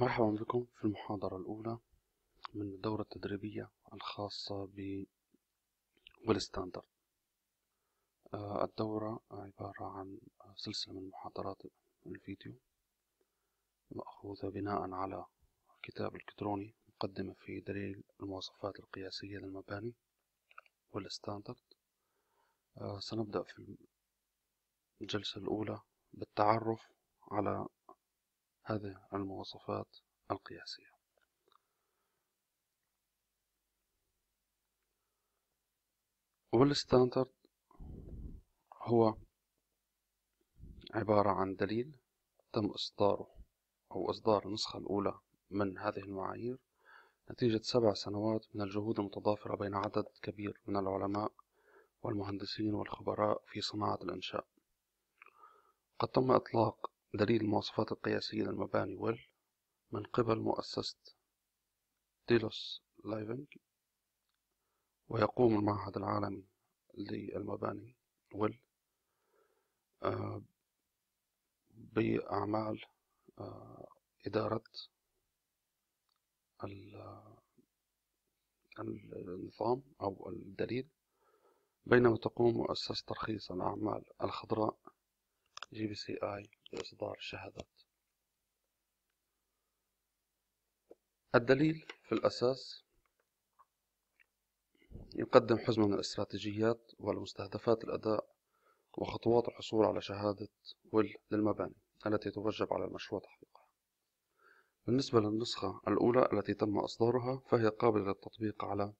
مرحبا بكم في المحاضرة الأولى من الدورة التدريبية الخاصة ب بالستاندرد آه، الدورة عبارة عن سلسلة من محاضرات الفيديو مأخوذة بناء على كتاب إلكتروني مقدمة في دليل المواصفات القياسية للمباني والستاندرد آه، سنبدأ في الجلسة الأولى بالتعرف على هذا المواصفات القياسية والستاندرد هو عبارة عن دليل تم إصداره أو إصدار النسخة الأولى من هذه المعايير نتيجة سبع سنوات من الجهود المتضافرة بين عدد كبير من العلماء والمهندسين والخبراء في صناعة الإنشاء قد تم إطلاق دليل المواصفات القياسية للمباني ويل من قبل مؤسسة ديلوس لايفنج ويقوم المعهد العالمي للمباني ويل آه، بأعمال آه، إدارة النظام أو الدليل بينما تقوم مؤسسة ترخيص الأعمال الخضراء جي بي سي آي لإصدار شهادات الدليل في الأساس يقدم حزمة من الاستراتيجيات والمستهدفات الأداء وخطوات الحصول على شهادة ويل للمباني التي توجب على المشروع تحقيقها بالنسبة للنسخة الأولى التي تم إصدارها فهي قابلة للتطبيق على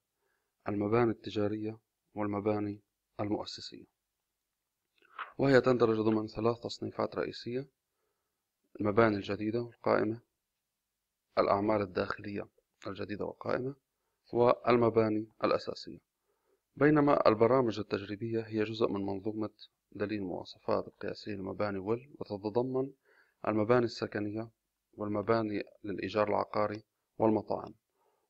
المباني التجارية والمباني المؤسسية وهي تندرج ضمن ثلاث تصنيفات رئيسية المباني الجديدة والقائمة الأعمال الداخلية الجديدة والقائمة والمباني الأساسية بينما البرامج التجريبية هي جزء من منظومة دليل المواصفات القياسية للمباني ويل وتتضمن المباني السكنية والمباني للإيجار العقاري والمطاعم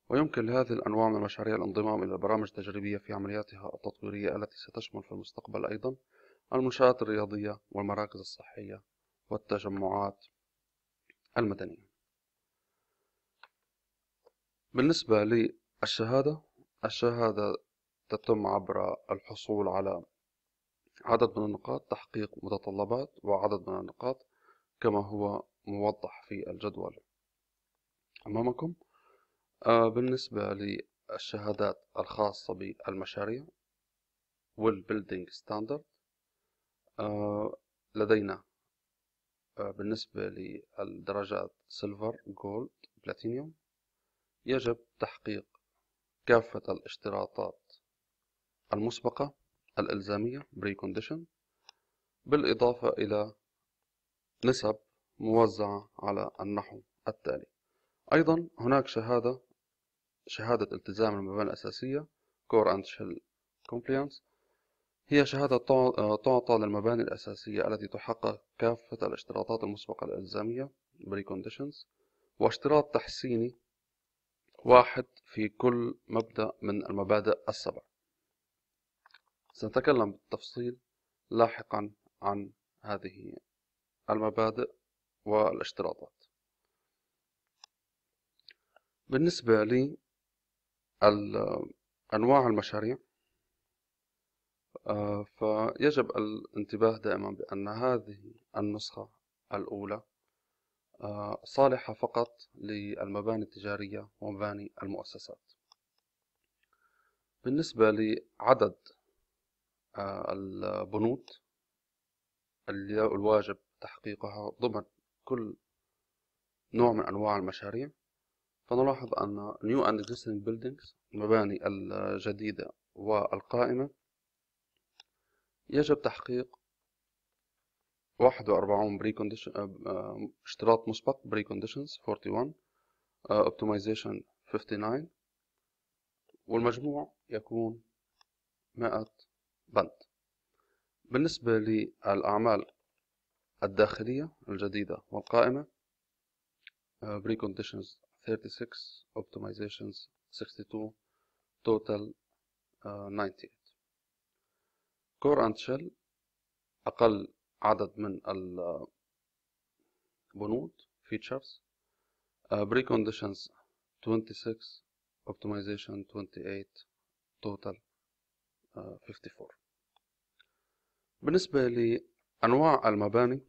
ويمكن لهذه الأنواع من المشاريع الانضمام إلى البرامج التجريبية في عملياتها التطويرية التي ستشمل في المستقبل أيضا المنشآت الرياضية والمراكز الصحية والتجمعات المدنية بالنسبة للشهادة الشهادة تتم عبر الحصول على عدد من النقاط تحقيق متطلبات وعدد من النقاط كما هو موضح في الجدول أمامكم آه، بالنسبة للشهادات الخاصة بالمشاريع والبيلدينج ستاندرد آه، لدينا آه، بالنسبة للدرجات سيلفر جولد بلاتينيوم يجب تحقيق كافة الاشتراطات المسبقة الإلزامية كونديشن بالإضافة إلى نسب موزعة على النحو التالي أيضا هناك شهادة شهادة التزام المباني الأساسية Core and Shell Compliance هي شهادة آه، تعطى للمباني الأساسية التي تحقق كافة الاشتراطات المسبقة الإلزامية preconditions واشتراط تحسيني واحد في كل مبدأ من المبادئ السبع سنتكلم بالتفصيل لاحقا عن هذه المبادئ والاشتراطات بالنسبة لي آه، أنواع المشاريع آه، فيجب الانتباه دائما بأن هذه النسخة الأولى آه، صالحة فقط للمباني التجارية ومباني المؤسسات بالنسبة لعدد آه، البنود الواجب تحقيقها ضمن كل نوع من أنواع المشاريع فنلاحظ أن New and Existing Buildings المباني الجديدة والقائمة يجب تحقيق 41 بري كونديشن آه، آه، اشتراط مسبق بري كونديشنز 41 اوبتمايزيشن 59 والمجموع يكون 100 بند بالنسبة للأعمال الداخلية الجديدة والقائمة آه، بري كونديشنز 36 اوبتمايزيشنز 62 توتال 90 كور اند شيل اقل عدد من البنود features بري آه، preconditions 26 optimization 28 total 54 آه، بالنسبة لأنواع المباني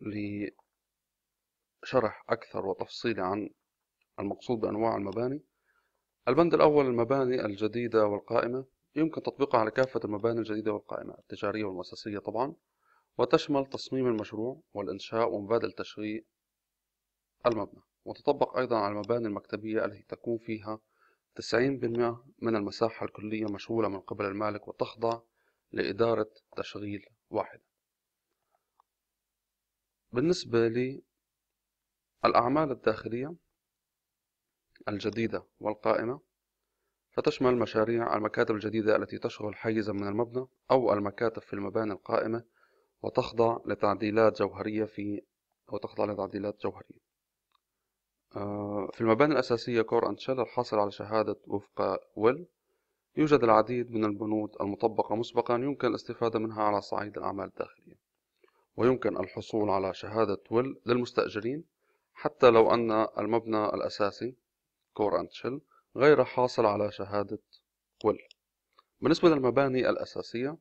لشرح أكثر وتفصيلي عن المقصود بأنواع المباني البند الأول المباني الجديدة والقائمة يمكن تطبيقها على كافة المباني الجديدة والقائمة التجارية والمؤسسية طبعا وتشمل تصميم المشروع والإنشاء ومبادئ تشغيل المبنى وتطبق أيضا على المباني المكتبية التي تكون فيها 90% من المساحة الكلية مشغولة من قبل المالك وتخضع لإدارة تشغيل واحدة بالنسبة للأعمال الداخلية الجديدة والقائمة فتشمل مشاريع المكاتب الجديدة التي تشغل حيزا من المبنى أو المكاتب في المباني القائمة وتخضع لتعديلات جوهرية في وتخضع لتعديلات جوهرية آه، في المباني الأساسية كور أند شيلر حصل على شهادة وفق ويل يوجد العديد من البنود المطبقة مسبقا يمكن الاستفادة منها على صعيد الأعمال الداخلية ويمكن الحصول على شهادة ويل للمستأجرين حتى لو أن المبنى الأساسي كور أند شيل غير حاصل على شهادة كل بالنسبة للمباني الأساسية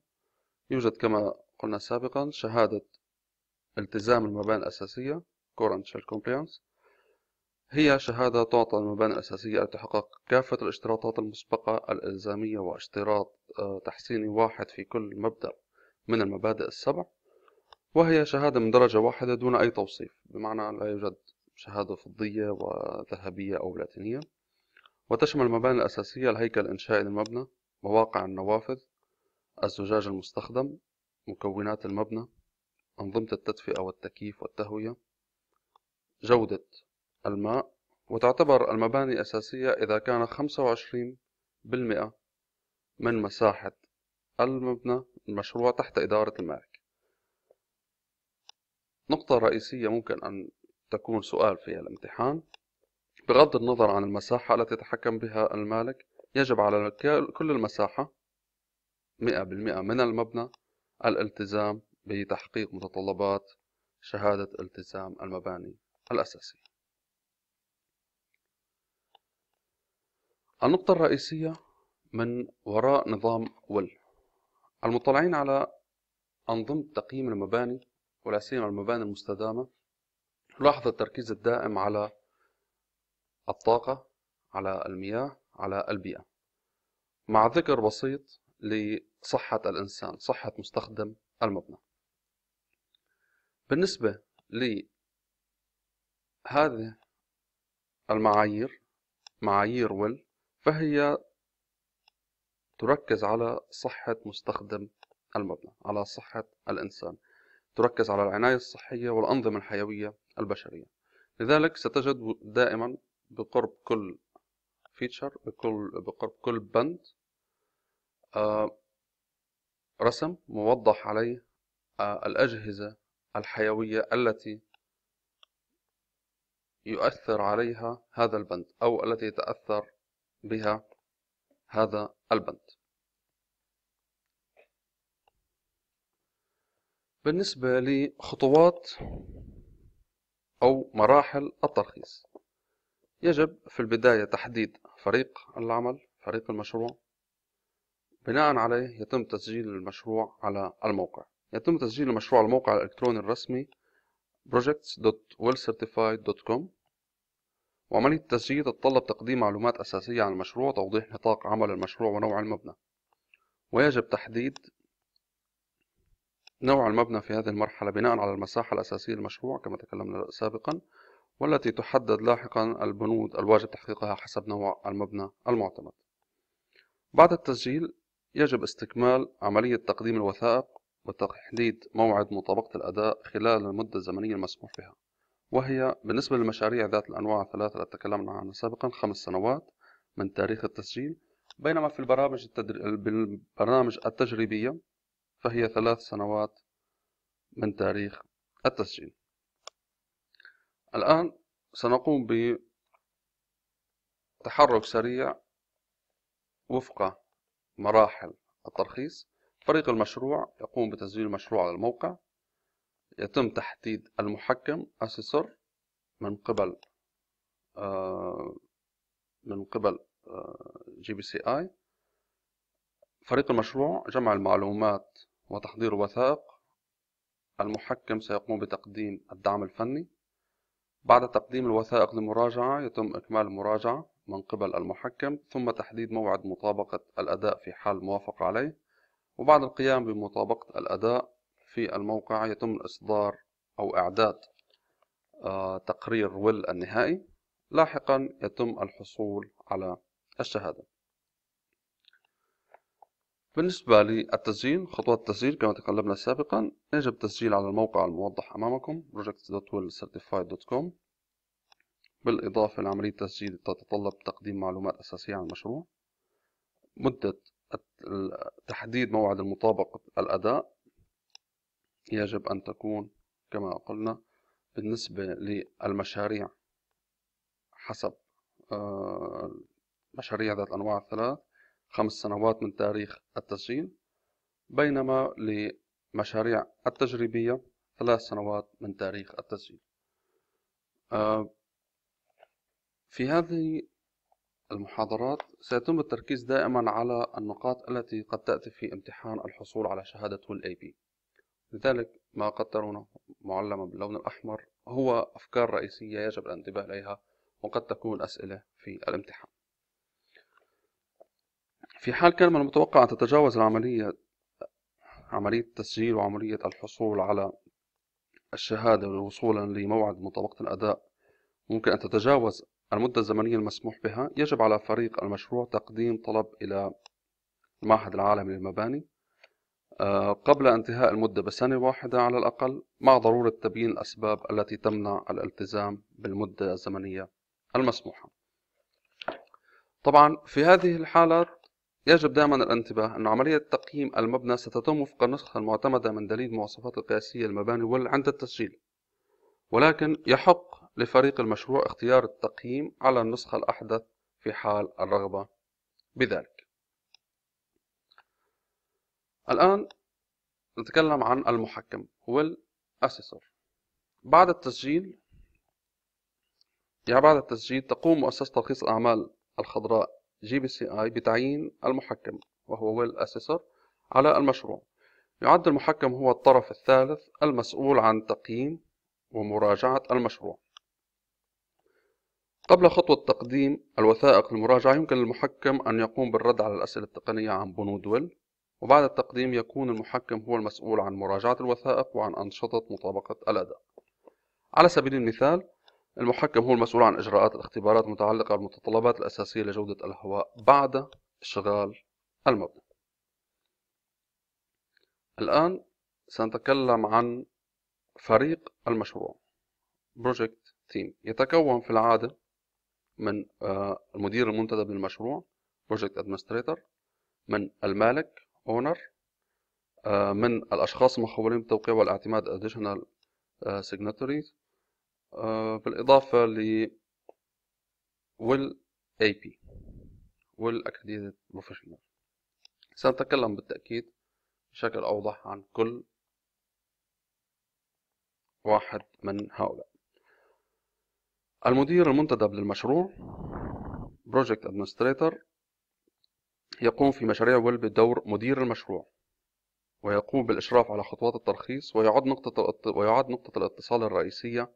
يوجد كما قلنا سابقا شهادة التزام المباني الأساسية Current Shell Compliance هي شهادة تعطى المباني الأساسية لتحقق كافة الاشتراطات المسبقة الإلزامية واشتراط آه، تحسيني واحد في كل مبدأ من المبادئ السبع وهي شهادة من درجة واحدة دون أي توصيف بمعنى لا يوجد شهادة فضية وذهبية أو بلاتينية وتشمل المباني الأساسية الهيكل الإنشائي للمبنى مواقع النوافذ الزجاج المستخدم مكونات المبنى أنظمة التدفئة والتكييف والتهوية جودة الماء وتعتبر المباني أساسية إذا كان 25% من مساحة المبنى المشروع تحت إدارة المالك نقطة رئيسية ممكن أن تكون سؤال في الامتحان بغض النظر عن المساحة التي يتحكم بها المالك يجب على كل المساحة 100% من المبنى الالتزام بتحقيق متطلبات شهادة التزام المباني الأساسية النقطة الرئيسية من وراء نظام ول المطلعين على أنظمة تقييم المباني ولا سيما المباني المستدامة لاحظ التركيز الدائم على الطاقة على المياه على البيئة مع ذكر بسيط لصحة الإنسان صحة مستخدم المبنى بالنسبة لهذه المعايير معايير ويل فهي تركز على صحة مستخدم المبنى على صحة الإنسان تركز على العناية الصحية والأنظمة الحيوية البشرية لذلك ستجد دائما بقرب كل فيتشر بكل بقرب كل بند آه، رسم موضح عليه آه، الأجهزة الحيوية التي يؤثر عليها هذا البند أو التي يتأثر بها هذا البند بالنسبة لخطوات أو مراحل الترخيص يجب في البداية تحديد فريق العمل فريق المشروع بناء عليه يتم تسجيل المشروع على الموقع يتم تسجيل المشروع على الموقع الإلكتروني الرسمي projects.wellcertified.com وعملية التسجيل تتطلب تقديم معلومات أساسية عن المشروع توضيح نطاق عمل المشروع ونوع المبنى ويجب تحديد نوع المبنى في هذه المرحلة بناء على المساحة الأساسية للمشروع كما تكلمنا سابقا والتي تحدد لاحقا البنود الواجب تحقيقها حسب نوع المبنى المعتمد بعد التسجيل يجب استكمال عملية تقديم الوثائق وتحديد موعد مطابقة الأداء خلال المدة الزمنية المسموح بها وهي بالنسبة للمشاريع ذات الأنواع الثلاثة التي تكلمنا عنها سابقا خمس سنوات من تاريخ التسجيل بينما في البرامج, البرامج التجريبية فهي ثلاث سنوات من تاريخ التسجيل الآن سنقوم بتحرك سريع وفق مراحل الترخيص فريق المشروع يقوم بتسجيل المشروع على الموقع يتم تحديد المحكم أسسر من قبل آه، من قبل جي بي سي اي فريق المشروع جمع المعلومات وتحضير وثائق المحكم سيقوم بتقديم الدعم الفني بعد تقديم الوثائق لمراجعة يتم إكمال المراجعة من قبل المحكم ثم تحديد موعد مطابقة الأداء في حال موافق عليه وبعد القيام بمطابقة الأداء في الموقع يتم إصدار أو إعداد آه، تقرير ويل النهائي لاحقا يتم الحصول على الشهادة بالنسبة للتسجيل خطوات التسجيل كما تكلمنا سابقا يجب التسجيل على الموقع الموضح أمامكم projects.willcertified.com بالإضافة لعملية التسجيل تتطلب تقديم معلومات أساسية عن المشروع مدة تحديد موعد المطابقة الأداء يجب أن تكون كما قلنا بالنسبة للمشاريع حسب المشاريع آه، ذات أنواع الثلاث خمس سنوات من تاريخ التسجيل بينما لمشاريع التجريبية ثلاث سنوات من تاريخ التسجيل آه، في هذه المحاضرات سيتم التركيز دائما على النقاط التي قد تأتي في امتحان الحصول على شهادة اي بي لذلك ما قد ترونه معلما باللون الأحمر هو أفكار رئيسية يجب الانتباه إليها وقد تكون أسئلة في الامتحان في حال كان من المتوقع أن تتجاوز العملية عملية التسجيل وعملية الحصول على الشهادة وصولا لموعد مطابقة الأداء ممكن أن تتجاوز المدة الزمنية المسموح بها يجب على فريق المشروع تقديم طلب إلى المعهد العالمي للمباني آه، قبل انتهاء المدة بسنة واحدة على الأقل مع ضرورة تبيين الأسباب التي تمنع الالتزام بالمدة الزمنية المسموحة طبعا في هذه الحالات يجب دائما الانتباه أن عملية تقييم المبنى ستتم وفق النسخة المعتمدة من دليل مواصفات القياسية المباني وال عند التسجيل ولكن يحق لفريق المشروع اختيار التقييم على النسخة الأحدث في حال الرغبة بذلك الآن نتكلم عن المحكم والأسسور بعد التسجيل يعني بعد التسجيل تقوم مؤسسة ترخيص الأعمال الخضراء جي بي سي اي بتعيين المحكم وهو ويل اسيسور على المشروع يعد المحكم هو الطرف الثالث المسؤول عن تقييم ومراجعة المشروع قبل خطوة تقديم الوثائق للمراجعة يمكن للمحكم أن يقوم بالرد على الأسئلة التقنية عن بنود ويل وبعد التقديم يكون المحكم هو المسؤول عن مراجعة الوثائق وعن أنشطة مطابقة الأداء على سبيل المثال المحكم هو المسؤول عن إجراءات الاختبارات المتعلقة بالمتطلبات الأساسية لجودة الهواء بعد إشغال المبنى الآن سنتكلم عن فريق المشروع بروجكت تيم يتكون في العادة من آه، المدير المنتدب للمشروع بروجكت ادمنستريتور من المالك اونر آه، من الاشخاص المخولين بالتوقيع والاعتماد additional آه، signatories آه، بالإضافة ل ويل اي بي ويل professional بروفيشنال سنتكلم بالتأكيد بشكل أوضح عن كل واحد من هؤلاء المدير المنتدب للمشروع بروجكت ادمنستريتور يقوم في مشاريع ويل بدور مدير المشروع ويقوم بالإشراف على خطوات الترخيص ويعد نقطة ويعد نقطة الاتصال الرئيسية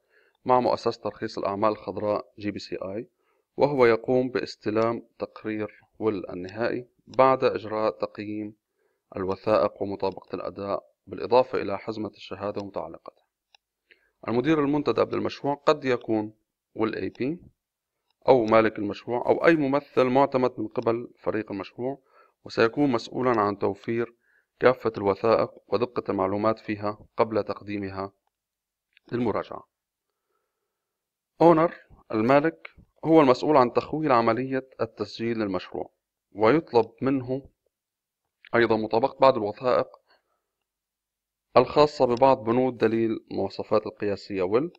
مع مؤسسة ترخيص الأعمال الخضراء جي بي سي آي وهو يقوم باستلام تقرير ويل النهائي بعد إجراء تقييم الوثائق ومطابقة الأداء بالإضافة إلى حزمة الشهادة ومتعلقاتها المدير المنتدب للمشروع قد يكون أي بي أو مالك المشروع أو أي ممثل معتمد من قبل فريق المشروع وسيكون مسؤولا عن توفير كافة الوثائق ودقة المعلومات فيها قبل تقديمها للمراجعة اونر المالك هو المسؤول عن تخويل عملية التسجيل للمشروع ويطلب منه أيضا مطابقة بعض الوثائق الخاصة ببعض بنود دليل مواصفات القياسية ويل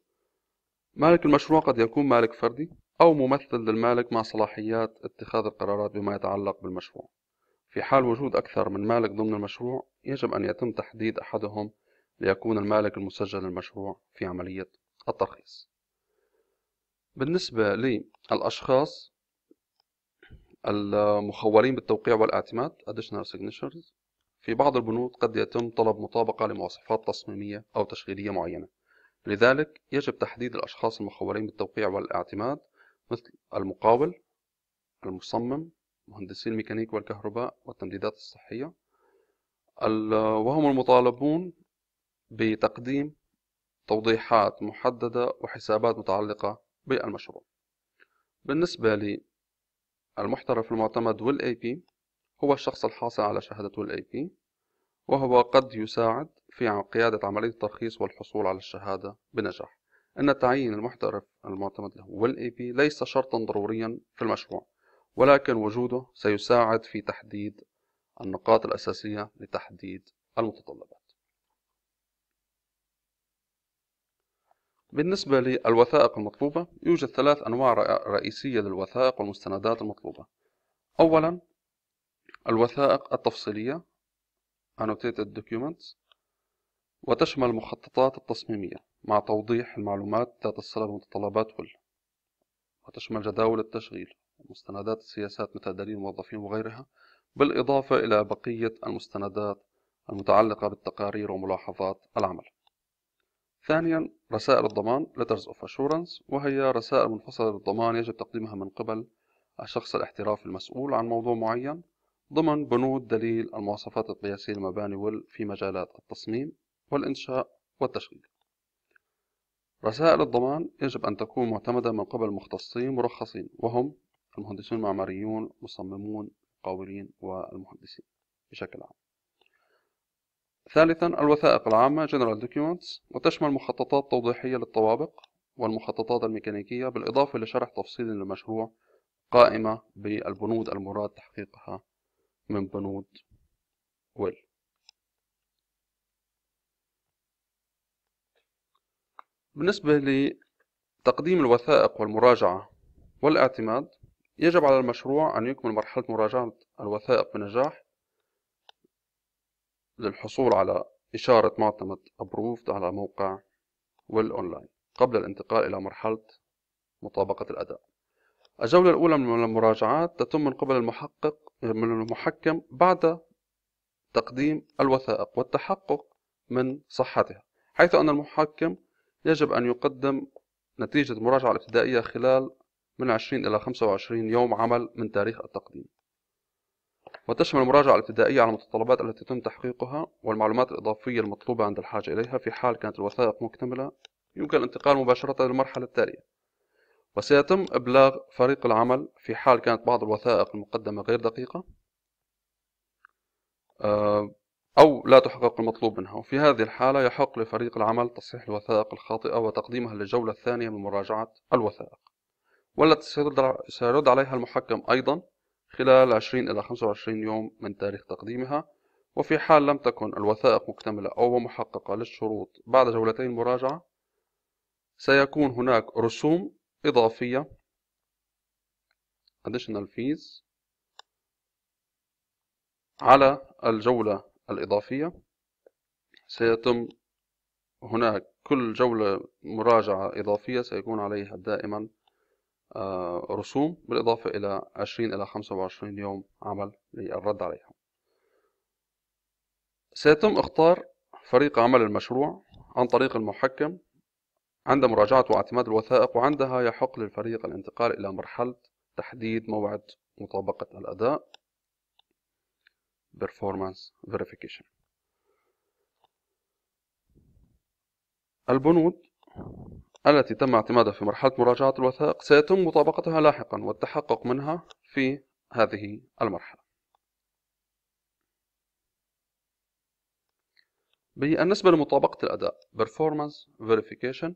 مالك المشروع قد يكون مالك فردي أو ممثل للمالك مع صلاحيات اتخاذ القرارات بما يتعلق بالمشروع في حال وجود أكثر من مالك ضمن المشروع يجب أن يتم تحديد أحدهم ليكون المالك المسجل للمشروع في عملية الترخيص بالنسبة للأشخاص المخولين بالتوقيع والاعتماد additional signatures في بعض البنود قد يتم طلب مطابقة لمواصفات تصميمية أو تشغيلية معينة لذلك يجب تحديد الأشخاص المخولين بالتوقيع والاعتماد مثل المقاول المصمم مهندسي الميكانيك والكهرباء والتمديدات الصحية وهم المطالبون بتقديم توضيحات محددة وحسابات متعلقة بالمشروع بالنسبة للمحترف المعتمد والاي بي هو الشخص الحاصل على شهادة والاي بي وهو قد يساعد في قيادة عملية الترخيص والحصول على الشهادة بنجاح أن تعيين المحترف المعتمد له والاي بي ليس شرطا ضروريا في المشروع ولكن وجوده سيساعد في تحديد النقاط الأساسية لتحديد المتطلبات بالنسبة للوثائق المطلوبة يوجد ثلاث أنواع رئيسية للوثائق والمستندات المطلوبة أولا الوثائق التفصيلية Annotated Documents وتشمل المخططات التصميمية مع توضيح المعلومات ذات الصلة بمتطلبات كل وتشمل جداول التشغيل ومستندات السياسات مثل دليل الموظفين وغيرها بالإضافة إلى بقية المستندات المتعلقة بالتقارير وملاحظات العمل ثانيا رسائل الضمان Letters of Assurance وهي رسائل منفصلة للضمان يجب تقديمها من قبل الشخص الاحترافي المسؤول عن موضوع معين ضمن بنود دليل المواصفات القياسية للمباني في مجالات التصميم والإنشاء والتشغيل رسائل الضمان يجب أن تكون معتمدة من قبل مختصين مرخصين وهم المهندسون المعماريون المصممون القاولين والمهندسين بشكل عام ثالثا الوثائق العامة General Documents وتشمل مخططات توضيحية للطوابق والمخططات الميكانيكية بالإضافة لشرح تفصيلي للمشروع قائمة بالبنود المراد تحقيقها من بنود ويل بالنسبة لتقديم الوثائق والمراجعة والاعتماد يجب على المشروع أن يكمل مرحلة مراجعة الوثائق بنجاح للحصول على إشارة معتمد approved على موقع ويل أونلاين قبل الانتقال إلى مرحلة مطابقة الأداء الجولة الأولى من المراجعات تتم من قبل المحقق من المحكم بعد تقديم الوثائق والتحقق من صحتها حيث أن المحكم يجب أن يقدم نتيجة المراجعة الابتدائية خلال من 20 إلى 25 يوم عمل من تاريخ التقديم وتشمل المراجعة الابتدائية على المتطلبات التي يتم تحقيقها والمعلومات الإضافية المطلوبة عند الحاجة إليها في حال كانت الوثائق مكتملة يمكن الانتقال مباشرة للمرحلة التالية وسيتم إبلاغ فريق العمل في حال كانت بعض الوثائق المقدمة غير دقيقة آه، أو لا تحقق المطلوب منها وفي هذه الحالة يحق لفريق العمل تصحيح الوثائق الخاطئة وتقديمها للجولة الثانية من مراجعة الوثائق والتي سيرد عليها المحكم أيضا خلال 20 إلى 25 يوم من تاريخ تقديمها وفي حال لم تكن الوثائق مكتملة أو محققة للشروط بعد جولتين مراجعة سيكون هناك رسوم إضافية additional fees على الجولة الإضافية سيتم هناك كل جولة مراجعة إضافية سيكون عليها دائما آه، رسوم بالإضافة إلى 20 إلى 25 يوم عمل للرد عليها سيتم اختار فريق عمل المشروع عن طريق المحكم عند مراجعة واعتماد الوثائق وعندها يحق للفريق الانتقال إلى مرحلة تحديد موعد مطابقة الأداء performance verification البنود التي تم اعتمادها في مرحلة مراجعة الوثائق سيتم مطابقتها لاحقا والتحقق منها في هذه المرحلة بالنسبة لمطابقة الأداء Performance Verification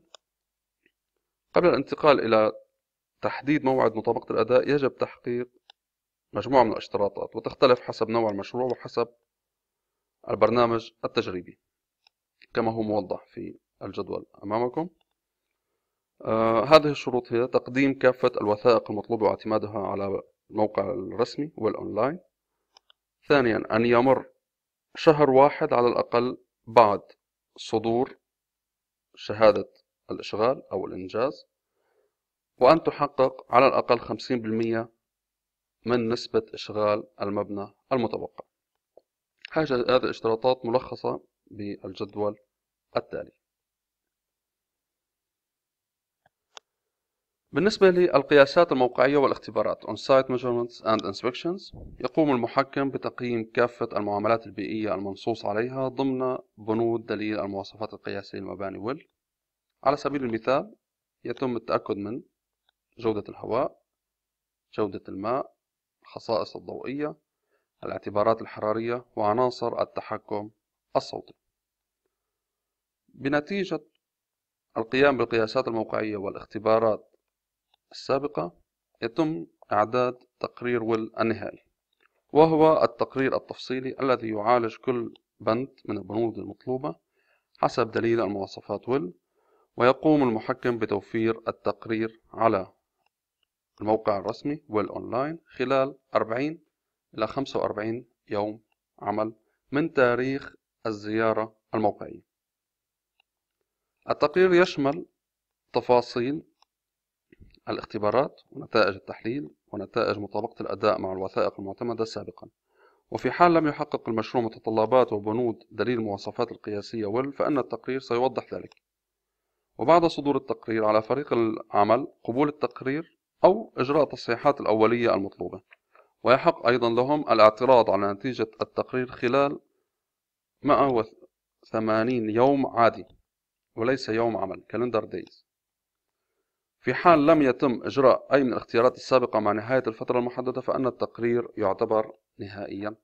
قبل الانتقال إلى تحديد موعد مطابقة الأداء يجب تحقيق مجموعة من الاشتراطات وتختلف حسب نوع المشروع وحسب البرنامج التجريبي كما هو موضح في الجدول أمامكم آه، هذه الشروط هي تقديم كافة الوثائق المطلوبة واعتمادها على الموقع الرسمي والأونلاين ثانيا أن يمر شهر واحد على الأقل بعد صدور شهادة الإشغال أو الإنجاز وأن تحقق على الأقل 50% من نسبة إشغال المبنى المتوقع هذه الاشتراطات ملخصة بالجدول التالي بالنسبة للقياسات الموقعية والاختبارات on site measurements and inspections يقوم المحكم بتقييم كافة المعاملات البيئية المنصوص عليها ضمن بنود دليل المواصفات القياسية للمباني ويل على سبيل المثال يتم التأكد من جودة الهواء جودة الماء الخصائص الضوئية الاعتبارات الحرارية وعناصر التحكم الصوتي بنتيجة القيام بالقياسات الموقعية والاختبارات السابقة يتم إعداد تقرير ويل النهائي وهو التقرير التفصيلي الذي يعالج كل بند من البنود المطلوبة حسب دليل المواصفات ويل ويقوم المحكم بتوفير التقرير على الموقع الرسمي ويل أونلاين خلال 40 إلى 45 يوم عمل من تاريخ الزيارة الموقعية التقرير يشمل تفاصيل الاختبارات ونتائج التحليل ونتائج مطابقة الأداء مع الوثائق المعتمدة سابقا وفي حال لم يحقق المشروع متطلبات وبنود دليل المواصفات القياسية ول فإن التقرير سيوضح ذلك وبعد صدور التقرير على فريق العمل قبول التقرير أو إجراء التصحيحات الأولية المطلوبة ويحق أيضا لهم الاعتراض على نتيجة التقرير خلال 180 يوم عادي وليس يوم عمل كالندر دايز في حال لم يتم إجراء أي من الاختيارات السابقة مع نهاية الفترة المحددة فإن التقرير يعتبر نهائيا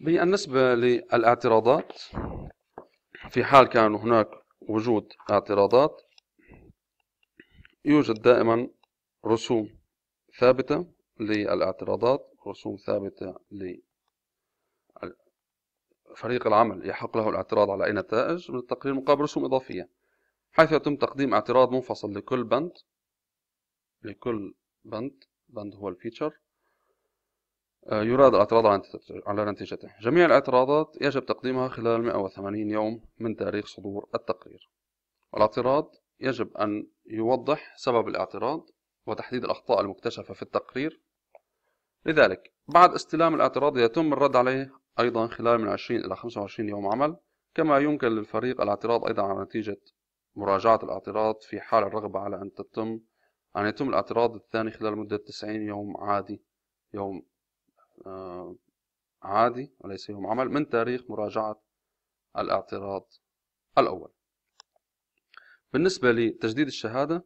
بالنسبة للاعتراضات في حال كان هناك وجود اعتراضات يوجد دائما رسوم ثابتة للاعتراضات رسوم ثابتة فريق العمل يحق له الاعتراض على أي نتائج من التقرير مقابل رسوم إضافية حيث يتم تقديم اعتراض منفصل لكل بند لكل بند بند هو الفيتشر آه، يراد الاعتراض على نتيجته جميع الاعتراضات يجب تقديمها خلال 180 يوم من تاريخ صدور التقرير والاعتراض يجب أن يوضح سبب الاعتراض وتحديد الأخطاء المكتشفة في التقرير لذلك بعد استلام الاعتراض يتم الرد عليه أيضا خلال من 20 إلى 25 يوم عمل كما يمكن للفريق الاعتراض أيضا على نتيجة مراجعة الاعتراض في حال الرغبة على أن تتم أن يتم الاعتراض الثاني خلال مدة 90 يوم عادي يوم آه، عادي وليس يوم عمل من تاريخ مراجعة الاعتراض الأول بالنسبة لتجديد الشهادة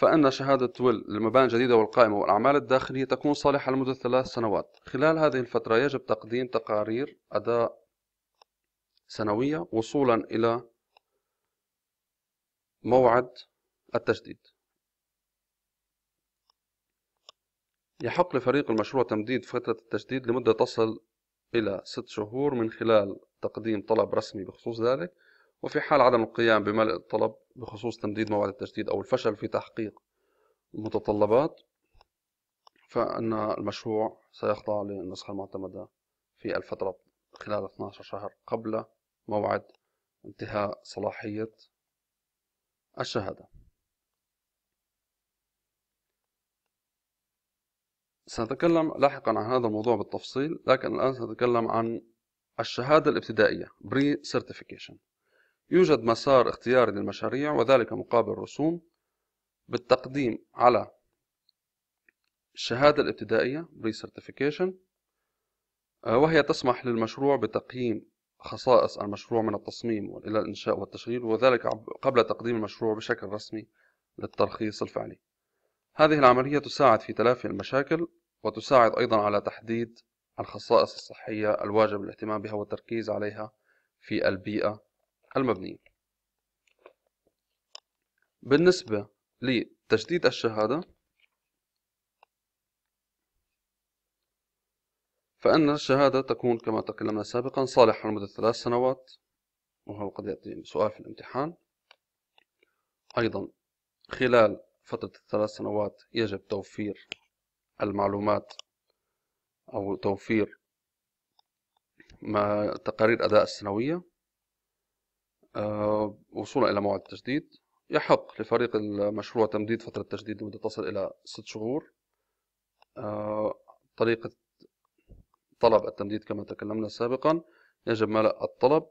فإن شهادة ويل للمباني الجديدة والقائمة والأعمال الداخلية تكون صالحة لمدة ثلاث سنوات خلال هذه الفترة يجب تقديم تقارير أداء سنوية وصولا إلى موعد التجديد يحق لفريق المشروع تمديد فترة التجديد لمدة تصل إلى ست شهور من خلال تقديم طلب رسمي بخصوص ذلك وفي حال عدم القيام بملء الطلب بخصوص تمديد موعد التجديد أو الفشل في تحقيق المتطلبات فأن المشروع سيخضع للنسخة المعتمدة في الفترة خلال 12 شهر قبل موعد انتهاء صلاحية الشهادة سنتكلم لاحقا عن هذا الموضوع بالتفصيل لكن الآن سنتكلم عن الشهادة الابتدائية Pre-Certification يوجد مسار اختياري للمشاريع وذلك مقابل رسوم بالتقديم على الشهادة الابتدائية بري سيرتيفيكيشن آه، وهي تسمح للمشروع بتقييم خصائص المشروع من التصميم إلى الإنشاء والتشغيل وذلك قبل تقديم المشروع بشكل رسمي للترخيص الفعلي هذه العملية تساعد في تلافي المشاكل وتساعد أيضا على تحديد الخصائص الصحية الواجب الاهتمام بها والتركيز عليها في البيئة المبنية بالنسبة لتجديد الشهادة فإن الشهادة تكون كما تكلمنا سابقا صالحة لمدة ثلاث سنوات وهو قد يأتي سؤال في الامتحان أيضا خلال فترة الثلاث سنوات يجب توفير المعلومات أو توفير ما تقارير أداء السنوية آه، وصولا إلى موعد التجديد يحق لفريق المشروع تمديد فترة التجديد لمدة تصل إلى ست شهور آه، طريقة طلب التمديد كما تكلمنا سابقا يجب ملء الطلب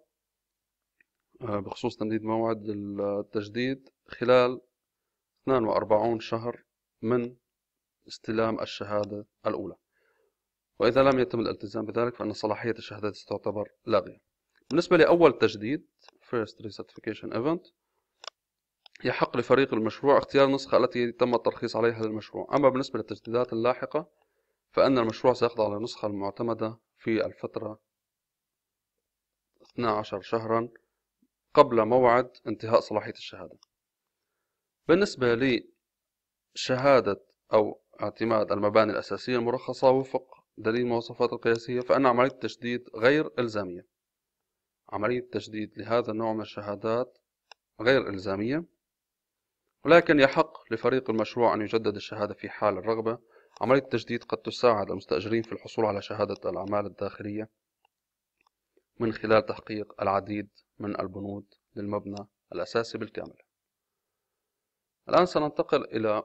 آه، بخصوص تمديد موعد التجديد خلال 42 شهر من استلام الشهادة الأولى وإذا لم يتم الالتزام بذلك فإن صلاحية الشهادات ستعتبر لاغية بالنسبة لأول تجديد first recertification event يحق لفريق المشروع اختيار النسخة التي تم الترخيص عليها للمشروع أما بالنسبة للتجديدات اللاحقة فأن المشروع سيخضع للنسخة المعتمدة في الفترة 12 شهرا قبل موعد انتهاء صلاحية الشهادة بالنسبة لشهادة أو اعتماد المباني الأساسية المرخصة وفق دليل المواصفات القياسية فأن عملية التجديد غير إلزامية عملية تجديد لهذا النوع من الشهادات غير إلزامية ولكن يحق لفريق المشروع أن يجدد الشهادة في حال الرغبة عملية التجديد قد تساعد المستأجرين في الحصول على شهادة الأعمال الداخلية من خلال تحقيق العديد من البنود للمبنى الأساسي بالكامل الآن سننتقل إلى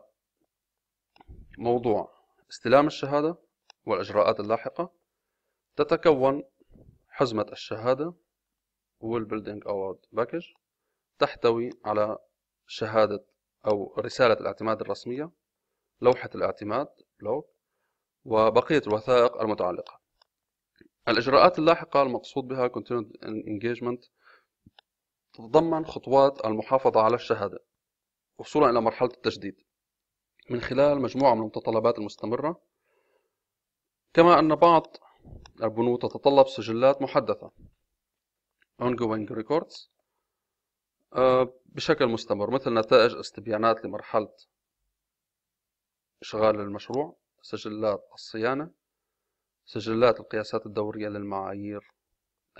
موضوع استلام الشهادة والإجراءات اللاحقة تتكون حزمة الشهادة والبيلدينج اوورد باكج تحتوي على شهادة أو رسالة الاعتماد الرسمية لوحة الاعتماد بلوك وبقية الوثائق المتعلقة الإجراءات اللاحقة المقصود بها Continued Engagement تتضمن خطوات المحافظة على الشهادة وصولا إلى مرحلة التجديد من خلال مجموعة من المتطلبات المستمرة كما أن بعض البنود تتطلب سجلات محدثة ongoing records آه، بشكل مستمر مثل نتائج استبيانات لمرحلة إشغال المشروع سجلات الصيانة سجلات القياسات الدورية للمعايير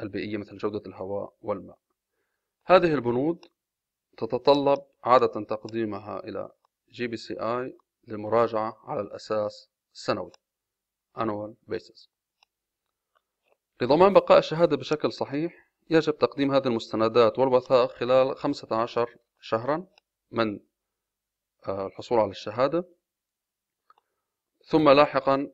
البيئية مثل جودة الهواء والماء هذه البنود تتطلب عادة تقديمها إلى جي بي سي آي للمراجعة على الأساس السنوي annual basis لضمان بقاء الشهادة بشكل صحيح يجب تقديم هذه المستندات والوثائق خلال 15 شهرا من آه، الحصول على الشهادة ثم لاحقا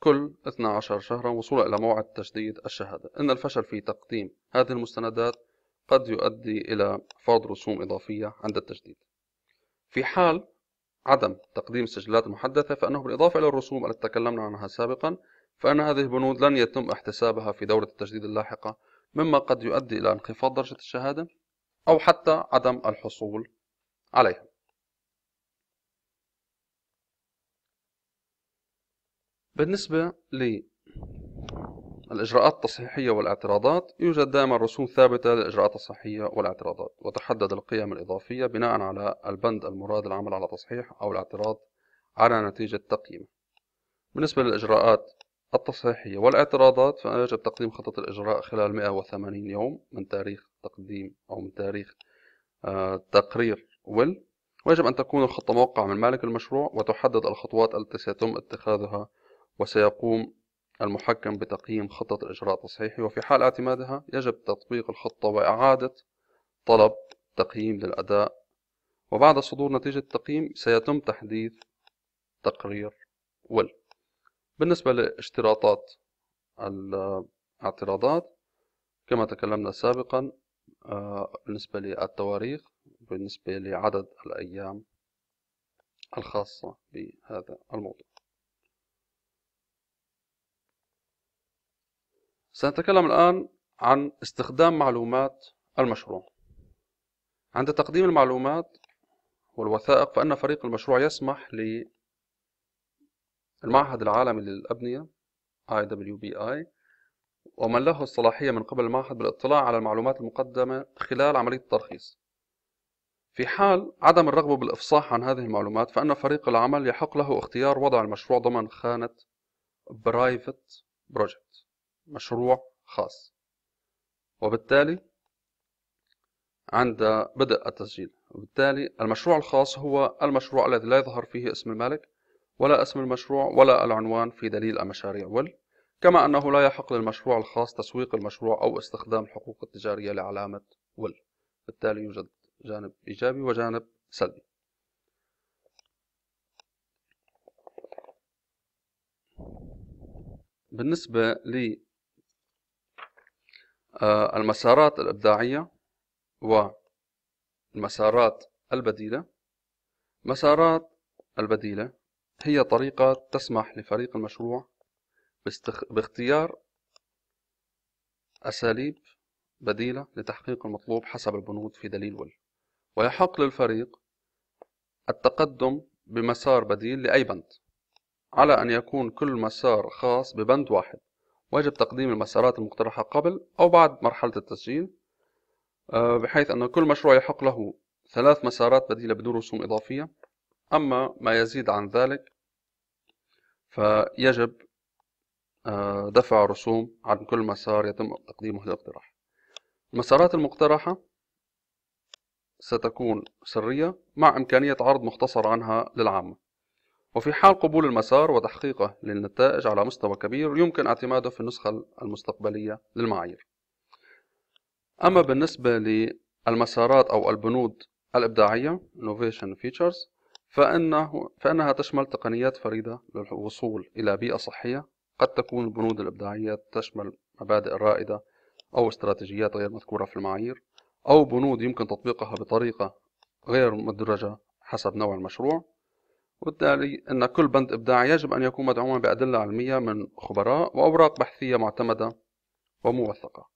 كل 12 شهرا وصولا إلى موعد تجديد الشهادة إن الفشل في تقديم هذه المستندات قد يؤدي إلى فرض رسوم إضافية عند التجديد في حال عدم تقديم السجلات المحدثة فإنه بالإضافة إلى الرسوم التي تكلمنا عنها سابقا فإن هذه البنود لن يتم احتسابها في دورة التجديد اللاحقة مما قد يؤدي إلى انخفاض درجة الشهادة أو حتى عدم الحصول عليها بالنسبة للإجراءات التصحيحية والاعتراضات يوجد دائما رسوم ثابتة للإجراءات التصحيحية والاعتراضات وتحدد القيم الإضافية بناء على البند المراد العمل على تصحيح أو الاعتراض على نتيجة تقييمه بالنسبة للإجراءات التصحيحية والاعتراضات فأنا يجب تقديم خطة الإجراء خلال 180 يوم من تاريخ تقديم أو من تاريخ آه، تقرير ويل ويجب أن تكون الخطة موقعة من مالك المشروع وتحدد الخطوات التي سيتم اتخاذها وسيقوم المحكم بتقييم خطة الإجراء التصحيحي وفي حال اعتمادها يجب تطبيق الخطة وإعادة طلب تقييم للأداء وبعد صدور نتيجة التقييم سيتم تحديث تقرير ويل بالنسبة لاشتراطات الاعتراضات كما تكلمنا سابقا آه، بالنسبة للتواريخ بالنسبة لعدد الأيام الخاصة بهذا الموضوع سنتكلم الآن عن استخدام معلومات المشروع عند تقديم المعلومات والوثائق فإن فريق المشروع يسمح المعهد العالمي للأبنية IWBI ومن له الصلاحية من قبل المعهد بالاطلاع على المعلومات المقدمة خلال عملية الترخيص في حال عدم الرغبة بالإفصاح عن هذه المعلومات فإن فريق العمل يحق له اختيار وضع المشروع ضمن خانة برايفت بروجكت مشروع خاص وبالتالي عند بدء التسجيل وبالتالي المشروع الخاص هو المشروع الذي لا يظهر فيه اسم المالك ولا اسم المشروع ولا العنوان في دليل المشاريع وال كما أنه لا يحق للمشروع الخاص تسويق المشروع أو استخدام الحقوق التجارية لعلامة وال بالتالي يوجد جانب إيجابي وجانب سلبي بالنسبة للمسارات آه، المسارات الإبداعية والمسارات البديلة مسارات البديلة هي طريقة تسمح لفريق المشروع باختيار أساليب بديلة لتحقيق المطلوب حسب البنود في دليل ول ويحق للفريق التقدم بمسار بديل لأي بند على أن يكون كل مسار خاص ببند واحد ويجب تقديم المسارات المقترحة قبل أو بعد مرحلة التسجيل آه، بحيث أن كل مشروع يحق له ثلاث مسارات بديلة بدون رسوم إضافية أما ما يزيد عن ذلك فيجب آه، دفع رسوم عن كل مسار يتم تقديمه للاقتراح المسارات المقترحة ستكون سرية مع إمكانية عرض مختصر عنها للعامة وفي حال قبول المسار وتحقيقه للنتائج على مستوى كبير يمكن اعتماده في النسخة المستقبلية للمعايير أما بالنسبة للمسارات أو البنود الإبداعية Innovation Features فإنه فإنها تشمل تقنيات فريدة للوصول إلى بيئة صحية قد تكون البنود الإبداعية تشمل مبادئ رائدة أو استراتيجيات غير مذكورة في المعايير أو بنود يمكن تطبيقها بطريقة غير مدرجة حسب نوع المشروع وبالتالي أن كل بند إبداعي يجب أن يكون مدعوما بأدلة علمية من خبراء وأوراق بحثية معتمدة وموثقة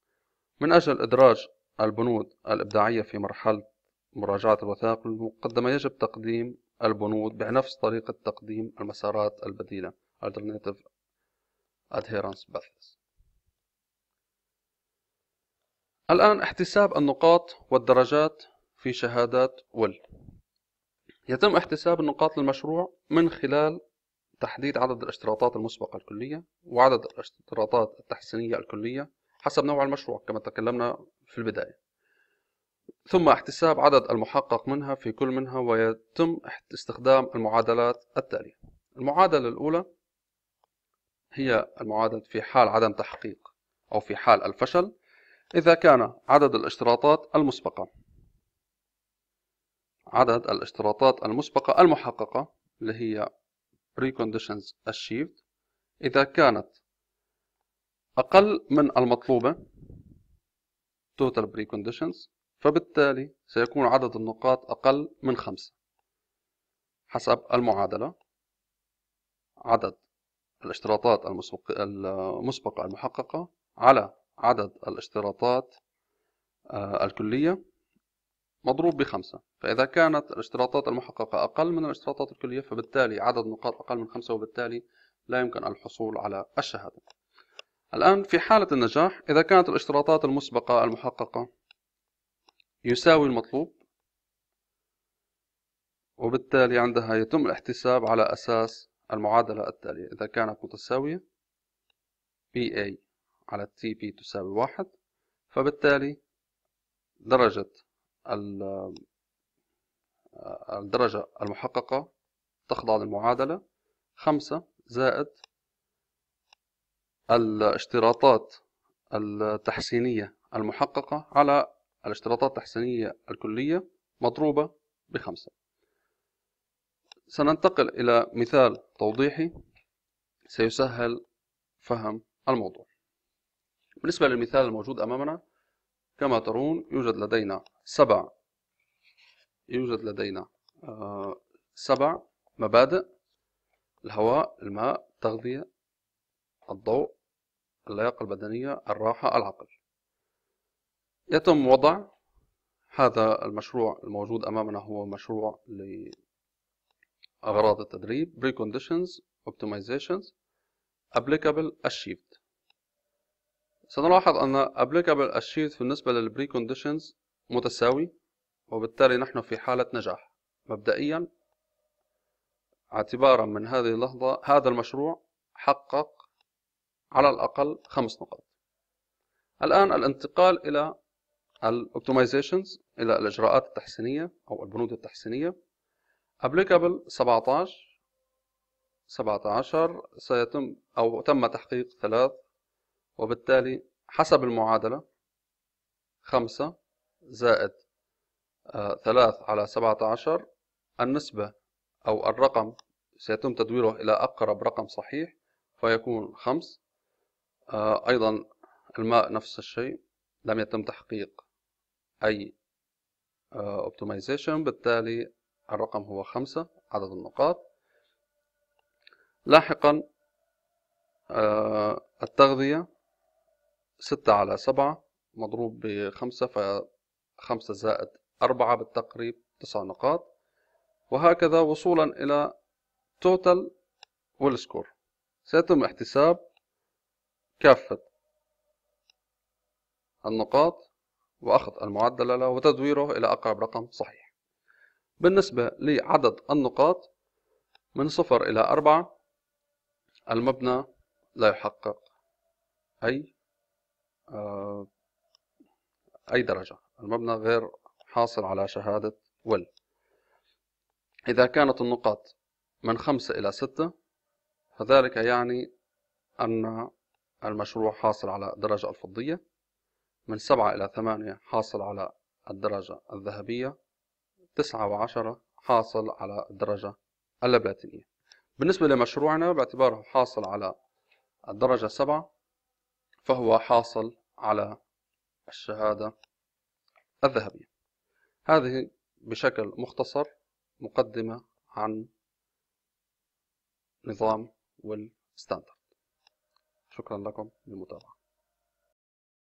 من أجل إدراج البنود الإبداعية في مرحلة مراجعة الوثائق المقدمة يجب تقديم البنود بنفس طريقة تقديم المسارات البديلة Alternative Adherence Paths الآن احتساب النقاط والدرجات في شهادات ويل يتم احتساب النقاط للمشروع من خلال تحديد عدد الاشتراطات المسبقة الكلية وعدد الاشتراطات التحسينية الكلية حسب نوع المشروع كما تكلمنا في البداية ثم احتساب عدد المحقق منها في كل منها ويتم استخدام المعادلات التالية المعادلة الأولى هي المعادلة في حال عدم تحقيق أو في حال الفشل إذا كان عدد الاشتراطات المسبقة عدد الاشتراطات المسبقة المحققة اللي هي preconditions achieved إذا كانت أقل من المطلوبة total preconditions فبالتالي سيكون عدد النقاط أقل من خمسة حسب المعادلة عدد الاشتراطات المسبقة المحققة على عدد الاشتراطات آه، الكلية مضروب بخمسة فإذا كانت الاشتراطات المحققة أقل من الاشتراطات الكلية فبالتالي عدد نقاط أقل من خمسة وبالتالي لا يمكن الحصول على الشهادة الآن في حالة النجاح إذا كانت الاشتراطات المسبقة المحققة يساوي المطلوب وبالتالي عندها يتم الاحتساب على أساس المعادلة التالية إذا كانت متساوية PA على TP تساوي واحد فبالتالي درجة الدرجة المحققة تخضع للمعادلة خمسة زائد الاشتراطات التحسينية المحققة على الاشتراطات التحسينية الكلية مضروبة بخمسة سننتقل إلى مثال توضيحي سيسهل فهم الموضوع بالنسبة للمثال الموجود أمامنا كما ترون يوجد لدينا سبع يوجد لدينا آه، سبع مبادئ الهواء الماء التغذية الضوء اللياقة البدنية الراحة العقل يتم وضع هذا المشروع الموجود أمامنا هو مشروع لأغراض التدريب preconditions optimizations applicable achieved سنلاحظ أن applicable achieved بالنسبة للpreconditions متساوي وبالتالي نحن في حالة نجاح مبدئيا اعتبارا من هذه اللحظة هذا المشروع حقق على الأقل خمس نقاط الآن الانتقال إلى الاوبتمايزيشنز الى الاجراءات التحسينيه او البنود التحسينيه ابليكابل 17 17 سيتم او تم تحقيق ثلاث وبالتالي حسب المعادله 5 زائد 3 آه، على 17 النسبة أو الرقم سيتم تدويره إلى أقرب رقم صحيح فيكون 5 آه، أيضا الماء نفس الشيء لم يتم تحقيق أي آه، Optimization بالتالي الرقم هو خمسة عدد النقاط لاحقا آه، التغذية ستة على سبعة مضروب بخمسة فخمسة زائد أربعة بالتقريب تسع نقاط وهكذا وصولا إلى Total والسكور سيتم احتساب كافة النقاط وأخذ المعدل له وتدويره إلى أقرب رقم صحيح بالنسبة لعدد النقاط من صفر إلى أربعة المبنى لا يحقق أي آه، أي درجة المبنى غير حاصل على شهادة ول إذا كانت النقاط من خمسة إلى ستة فذلك يعني أن المشروع حاصل على درجة الفضية من سبعة إلى ثمانية حاصل على الدرجة الذهبية تسعة وعشرة حاصل على الدرجة اللبلاتينية بالنسبة لمشروعنا باعتباره حاصل على الدرجة سبعة فهو حاصل على الشهادة الذهبية هذه بشكل مختصر مقدمة عن نظام والستاندرد شكرا لكم للمتابعة